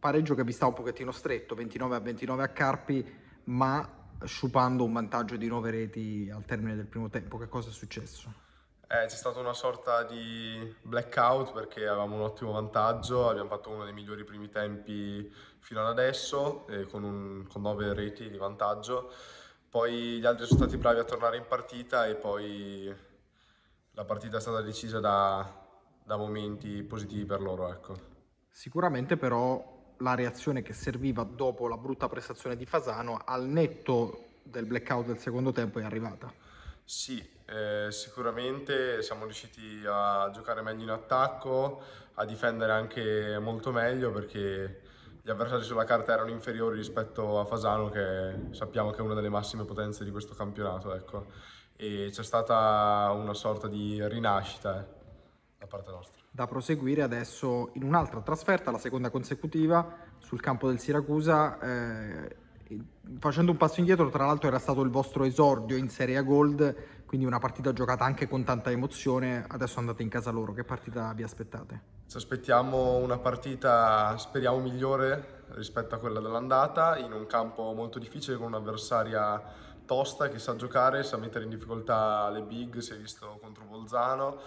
pareggio che mi sta un pochettino stretto, 29 a 29 a Carpi, ma sciupando un vantaggio di 9 reti al termine del primo tempo. Che cosa è successo? Eh, c'è stata una sorta di blackout perché avevamo un ottimo vantaggio, abbiamo fatto uno dei migliori primi tempi fino ad adesso eh, con, un, con 9 reti di vantaggio. Poi gli altri sono stati bravi a tornare in partita e poi la partita è stata decisa da, da momenti positivi per loro. Ecco. Sicuramente però la reazione che serviva dopo la brutta prestazione di Fasano al netto del blackout del secondo tempo è arrivata. Sì, eh, sicuramente siamo riusciti a giocare meglio in attacco, a difendere anche molto meglio perché gli avversari sulla carta erano inferiori rispetto a Fasano che sappiamo che è una delle massime potenze di questo campionato. Ecco. E c'è stata una sorta di rinascita. Eh da parte nostra. Da proseguire adesso in un'altra trasferta, la seconda consecutiva, sul campo del Siracusa. Eh, facendo un passo indietro, tra l'altro era stato il vostro esordio in Serie A Gold, quindi una partita giocata anche con tanta emozione, adesso andate in casa loro, che partita vi aspettate? Ci aspettiamo una partita, speriamo, migliore rispetto a quella dell'andata, in un campo molto difficile con un'avversaria tosta che sa giocare, sa mettere in difficoltà le big, si è visto contro Bolzano,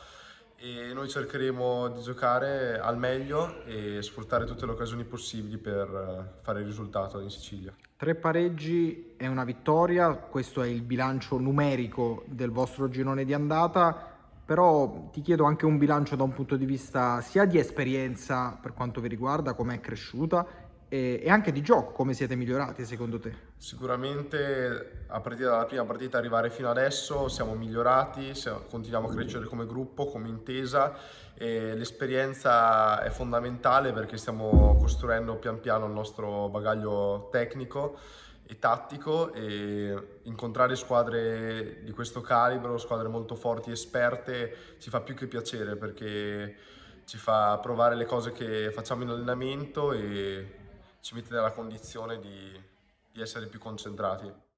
e noi cercheremo di giocare al meglio e sfruttare tutte le occasioni possibili per eh, fare il risultato in Sicilia. Tre pareggi e una vittoria, questo è il bilancio numerico del vostro girone di andata, però ti chiedo anche un bilancio da un punto di vista sia di esperienza per quanto vi riguarda, come è cresciuta, e, e anche di gioco, come siete migliorati secondo te? Sicuramente a partire dalla prima partita arrivare fino adesso siamo migliorati, continuiamo a crescere come gruppo, come intesa e l'esperienza è fondamentale perché stiamo costruendo pian piano il nostro bagaglio tecnico e tattico e incontrare squadre di questo calibro, squadre molto forti, esperte, ci fa più che piacere perché ci fa provare le cose che facciamo in allenamento e ci mette nella condizione di, di essere più concentrati.